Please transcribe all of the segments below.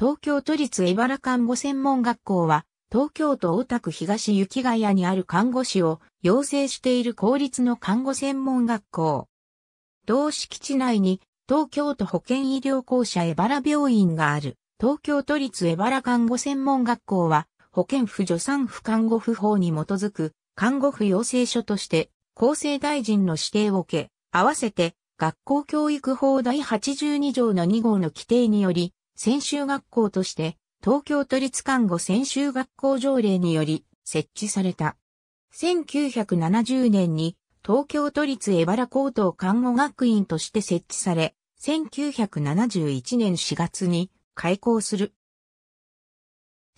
東京都立江原看護専門学校は、東京都大田区東雪ヶ谷にある看護師を養成している公立の看護専門学校。同敷地内に東京都保健医療公社江原病院がある東京都立江原看護専門学校は保健婦助産婦看護婦法に基づく看護婦養成所として厚生大臣の指定を受け、合わせて学校教育法第82条の2号の規定により専修学校として、東京都立看護専修学校条例により設置された。1970年に東京都立江原高等看護学院として設置され、1971年4月に開校する。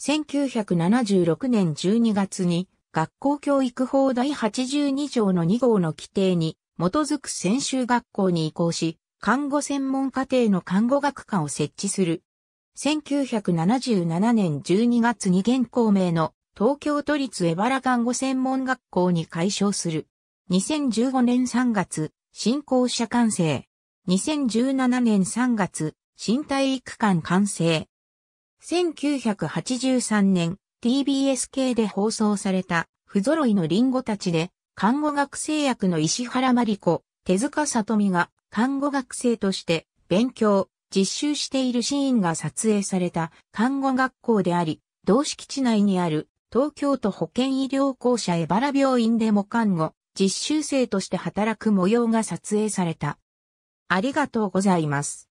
1976年12月に学校教育法第82条の2号の規定に基づく専修学校に移行し、看護専門課程の看護学科を設置する1977年12月に現行名の東京都立荏原看護専門学校に改称する。2015年3月、新校舎完成。2017年3月、新体育館完成。1983年、TBS 系で放送された、不揃いのリンゴたちで、看護学生役の石原真理子、手塚里美が、看護学生として、勉強、実習しているシーンが撮影された看護学校であり、同敷地内にある東京都保健医療公社バ原病院でも看護、実習生として働く模様が撮影された。ありがとうございます。